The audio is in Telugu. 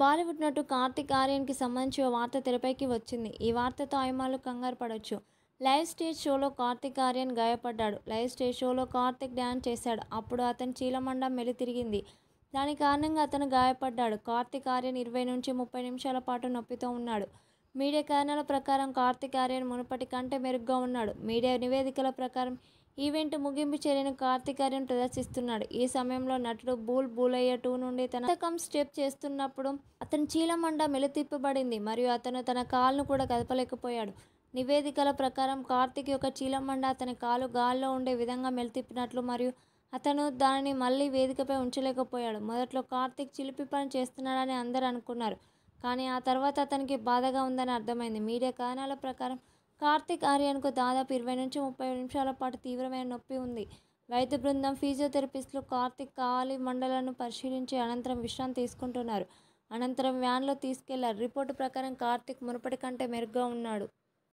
బాలీవుడ్ నటు కార్తిక్ ఆర్యన్కి ఓ వార్త తెరపైకి వచ్చింది ఈ వార్తతో అయమాలు కంగారు పడవచ్చు లైవ్ స్టేజ్ షోలో కార్తిక్ ఆర్యన్ గాయపడ్డాడు లైవ్ స్టేజ్ షోలో కార్తిక్ డ్యాన్స్ చేశాడు అప్పుడు అతని చీలమండ మెలి తిరిగింది దాని కారణంగా అతను గాయపడ్డాడు కార్తిక్ ఆర్యన్ ఇరవై నుంచి ముప్పై నిమిషాల పాటు నొప్పితో ఉన్నాడు మీడియా కారణాల ప్రకారం కార్తిక్ ఆర్యన్ మునుపటి కంటే మెరుగ్గా ఉన్నాడు మీడియా నివేదికల ప్రకారం ఈవెంట్ ముగింపు చర్యను కార్తికార్యం ప్రదర్శిస్తున్నాడు ఈ సమయంలో నటుడు బూల్ బూలయ్య టూ నుండి తన కం స్టెప్ చేస్తున్నప్పుడు అతని చీలమండ మెలుతిప్పబడింది మరియు అతను తన కాలును కూడా కదపలేకపోయాడు నివేదికల ప్రకారం కార్తిక్ యొక్క చీలమండ అతని కాలు గాల్లో ఉండే విధంగా మెలితిప్పినట్లు మరియు అతను దానిని మళ్ళీ వేదికపై ఉంచలేకపోయాడు మొదట్లో కార్తిక్ చిలిపి పని చేస్తున్నాడని అందరూ అనుకున్నారు కానీ ఆ తర్వాత అతనికి బాధగా ఉందని అర్థమైంది మీడియా కథనాల ప్రకారం కార్తిక్ ఆర్యన్కు దాదాపు ఇరవై నుంచి ముప్పై నిమిషాల పాటు తీవ్రమైన నొప్పి ఉంది వైద్య బృందం ఫిజియోథెరపిస్టులు కార్తిక్ కాలి మండలను పరిశీలించి అనంతరం విశ్రాంతి తీసుకుంటున్నారు అనంతరం వ్యాన్లో తీసుకెళ్లారు రిపోర్టు ప్రకారం కార్తిక్ మునుపటి కంటే మెరుగ్గా ఉన్నాడు